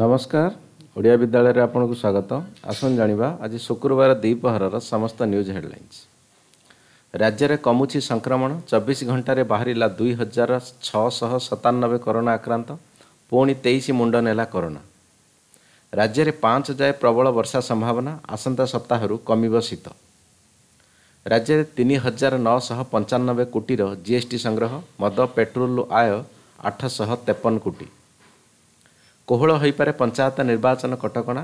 ନମସ୍କାର ଓଡ଼ିଆ ବିଦ୍ୟାଳୟରେ ଆପଣଙ୍କୁ ସ୍ୱାଗତ ଆସନ୍ତୁ ଜାଣିବା ଆଜି ଶୁକ୍ରବାର ଦ୍ୱିପହରର ସମସ୍ତ ନ୍ୟୁଜ୍ ହେଡ଼ଲାଇନ୍ସ ରାଜ୍ୟରେ କମୁଛି ସଂକ୍ରମଣ ଚବିଶ ଘଣ୍ଟାରେ ବାହାରିଲା ଦୁଇ ହଜାର ଛଅଶହ ସତାନବେ କରୋନା ଆକ୍ରାନ୍ତ ପୁଣି ତେଇଶ ମୁଣ୍ଡ ନେଲା କରୋନା ରାଜ୍ୟରେ ପାଞ୍ଚ ଯାଏ ପ୍ରବଳ ବର୍ଷା ସମ୍ଭାବନା ଆସନ୍ତା ସପ୍ତାହରୁ କମିବ ଶୀତ ରାଜ୍ୟରେ ତିନି ହଜାର ନଅଶହ ପଞ୍ଚାନବେ କୋଟିର ଜିଏସ୍ଟି ସଂଗ୍ରହ ମଦ ପେଟ୍ରୋଲ ଆୟ ଆଠଶହ ତେପନ କୋଟି କୋହଳ ହୋଇପାରେ ପଞ୍ଚାୟତ ନିର୍ବାଚନ କଟକଣା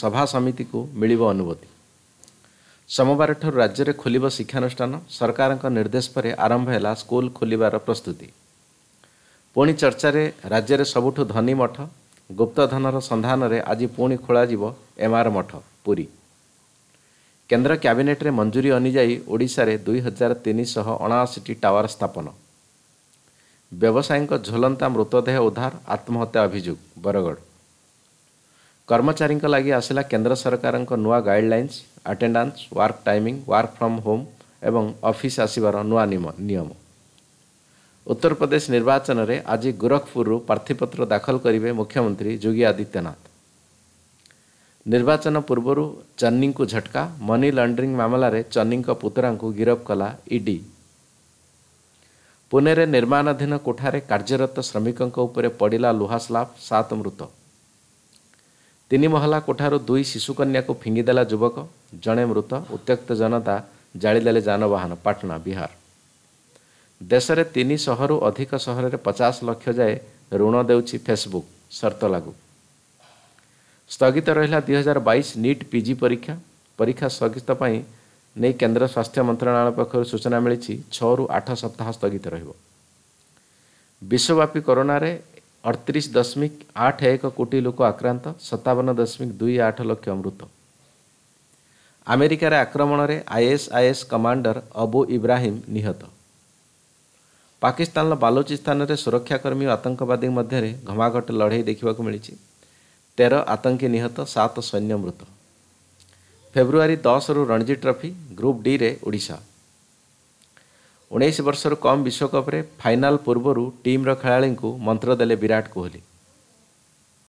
ସଭା ସମିତିକୁ ମିଳିବ ଅନୁମତି ସୋମବାରଠାରୁ ରାଜ୍ୟରେ ଖୋଲିବ ଶିକ୍ଷାନୁଷ୍ଠାନ ସରକାରଙ୍କ ନିର୍ଦ୍ଦେଶ ପରେ ଆରମ୍ଭ ହେଲା ସ୍କୁଲ ଖୋଲିବାର ପ୍ରସ୍ତୁତି ପୁଣି ଚର୍ଚ୍ଚାରେ ରାଜ୍ୟରେ ସବୁଠୁ ଧନୀ ମଠ ଗୁପ୍ତଧନର ସନ୍ଧାନରେ ଆଜି ପୁଣି ଖୋଳାଯିବ ଏମାର ମଠ ପୁରୀ କେନ୍ଦ୍ର କ୍ୟାବିନେଟ୍ରେ ମଞ୍ଜୁରୀ ଅନୁଯାୟୀ ଓଡ଼ିଶାରେ ଦୁଇ ହଜାର ତିନିଶହ ଅଣାଅଶୀଟି ଟାୱାର ସ୍ଥାପନ ବ୍ୟବସାୟୀଙ୍କ ଝୁଲନ୍ତା ମୃତଦେହ ଉଦ୍ଧାର ଆତ୍ମହତ୍ୟା ଅଭିଯୋଗ ବରଗଡ଼ କର୍ମଚାରୀଙ୍କ ଲାଗି ଆସିଲା କେନ୍ଦ୍ର ସରକାରଙ୍କ ନୂଆ guidelines attendance work timing work from home ଏବଂ ଅଫିସ୍ ଆସିବାର ନୂଆ ନିୟମ ଉତ୍ତରପ୍ରଦେଶ ନିର୍ବାଚନରେ ଆଜି ଗୋରଖପୁରରୁ ପ୍ରାର୍ଥୀପତ୍ର ଦାଖଲ କରିବେ ମୁଖ୍ୟମନ୍ତ୍ରୀ ଯୋଗୀ ଆଦିତ୍ୟନାଥ ନିର୍ବାଚନ ପୂର୍ବରୁ ଚନ୍ନିଙ୍କୁ ଝଟକା ମନି ଲଣ୍ଡରିଂ ମାମଲାରେ ଚନ୍ନିଙ୍କ ପୁତୁରାଙ୍କୁ ଗିରଫ କଲା ଇଡି ପୁନେରେ ନିର୍ମାଣାଧୀନ କୋଠାରେ କାର୍ଯ୍ୟରତ ଶ୍ରମିକଙ୍କ ଉପରେ ପଡ଼ିଲା ଲୁହାସ୍ଲାବ୍ ସାତ ମୃତ ତିନି ମହଲା କୋଠାରୁ ଦୁଇ ଶିଶୁକନ୍ୟାକୁ ଫିଙ୍ଗିଦେଲା ଯୁବକ ଜଣେ ମୃତ ଉତ୍ତ୍ୟକ୍ତ ଜନତା ଜାଳିଦେଲେ ଯାନବାହନ ପାଟନା ବିହାର ଦେଶରେ ତିନିଶହରୁ ଅଧିକ ସହରରେ ପଚାଶ ଲକ୍ଷ ଯାଏ ଋଣ ଦେଉଛି ଫେସବୁକ୍ ସର୍ତ୍ତ ଲାଗୁ ସ୍ଥଗିତ ରହିଲା ଦୁଇହଜାର ବାଇଶ ନିଟ୍ ପିଜି ପରୀକ୍ଷା ପରୀକ୍ଷା ସ୍ଥଗିତ ପାଇଁ ନେଇ କେନ୍ଦ୍ର ସ୍ୱାସ୍ଥ୍ୟ ମନ୍ତ୍ରଣାଳୟ ପକ୍ଷରୁ ସୂଚନା ମିଳିଛି ଛଅରୁ ଆଠ ସପ୍ତାହ ସ୍ଥଗିତ ରହିବ ବିଶ୍ୱବ୍ୟାପୀ କରୋନାରେ ଅଠତିରିଶ ଦଶମିକ ଆଠ ଏକ କୋଟି ଲୋକ ଆକ୍ରାନ୍ତ ସତାବନ ଦଶମିକ ଦୁଇ ଆଠ ଲକ୍ଷ ମୃତ ଆମେରିକାରେ ଆକ୍ରମଣରେ ଆଇଏସ୍ଆଇଏସ୍ କମାଣ୍ଡର ଅବୁ ଇବ୍ରାହିମ୍ ନିହତ ପାକିସ୍ତାନର ବାଲୁଚିସ୍ତାନରେ ସୁରକ୍ଷାକର୍ମୀ ଓ ଆତଙ୍କବାଦୀଙ୍କ ମଧ୍ୟରେ ଘମାଘଟ ଲଢ଼େଇ ଦେଖିବାକୁ ମିଳିଛି ତେର ଆତଙ୍କୀ ନିହତ ସାତ ସୈନ୍ୟ ମୃତ ଫେବୃଆରୀ ଦଶରୁ ରଣଜୀ ଟ୍ରଫି ଗ୍ରୁପ୍ ଡିରେ ଓଡ଼ିଶା ଉଣେଇଶ ବର୍ଷରୁ କମ୍ ବିଶ୍ୱକପ୍ରେ ଫାଇନାଲ୍ ପୂର୍ବରୁ ଟିମ୍ର ଖେଳାଳିଙ୍କୁ ମନ୍ତ୍ର ଦେଲେ ବିରାଟ କୋହଲି